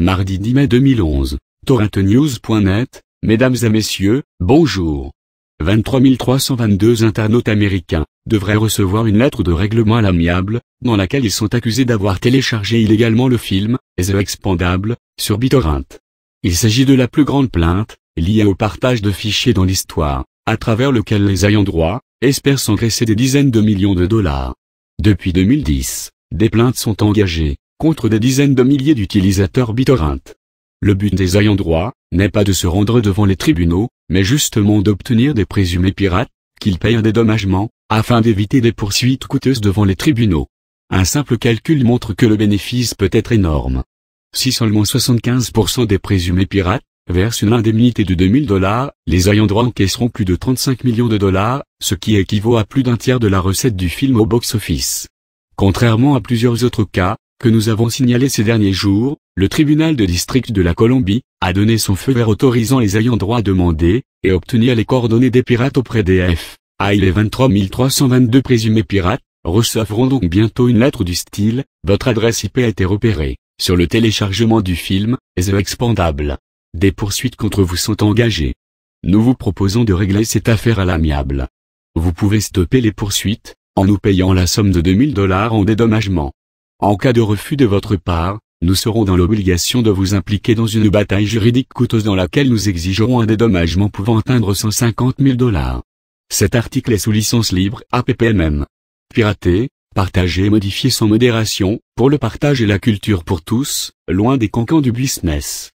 Mardi 10 mai 2011, torrentnews.net, Mesdames et Messieurs, bonjour. 23 322 internautes américains devraient recevoir une lettre de règlement à l'amiable, dans laquelle ils sont accusés d'avoir téléchargé illégalement le film, The Expandable, sur BitTorrent. Il s'agit de la plus grande plainte, liée au partage de fichiers dans l'histoire, à travers lequel les ayants droit, espèrent s'engraisser des dizaines de millions de dollars. Depuis 2010, des plaintes sont engagées, contre des dizaines de milliers d'utilisateurs BitTorrent. Le but des ayants droit n'est pas de se rendre devant les tribunaux, mais justement d'obtenir des présumés pirates, qu'ils payent un dédommagement, afin d'éviter des poursuites coûteuses devant les tribunaux. Un simple calcul montre que le bénéfice peut être énorme. Si seulement 75% des présumés pirates versent une indemnité de 2000 dollars, les ayants droit encaisseront plus de 35 millions de dollars, ce qui équivaut à plus d'un tiers de la recette du film au box-office. Contrairement à plusieurs autres cas, que nous avons signalé ces derniers jours, le tribunal de district de la Colombie, a donné son feu vert autorisant les ayants droit à demander, et obtenir les coordonnées des pirates auprès des F. A les 23 322 présumés pirates, recevront donc bientôt une lettre du style, votre adresse IP a été repérée, sur le téléchargement du film, The Expandable. Des poursuites contre vous sont engagées. Nous vous proposons de régler cette affaire à l'amiable. Vous pouvez stopper les poursuites, en nous payant la somme de 2000 dollars en dédommagement. En cas de refus de votre part, nous serons dans l'obligation de vous impliquer dans une bataille juridique coûteuse dans laquelle nous exigerons un dédommagement pouvant atteindre 150 000 dollars. Cet article est sous licence libre APPMM. Piraté, partagé et modifié sans modération, pour le partage et la culture pour tous, loin des cancans du business.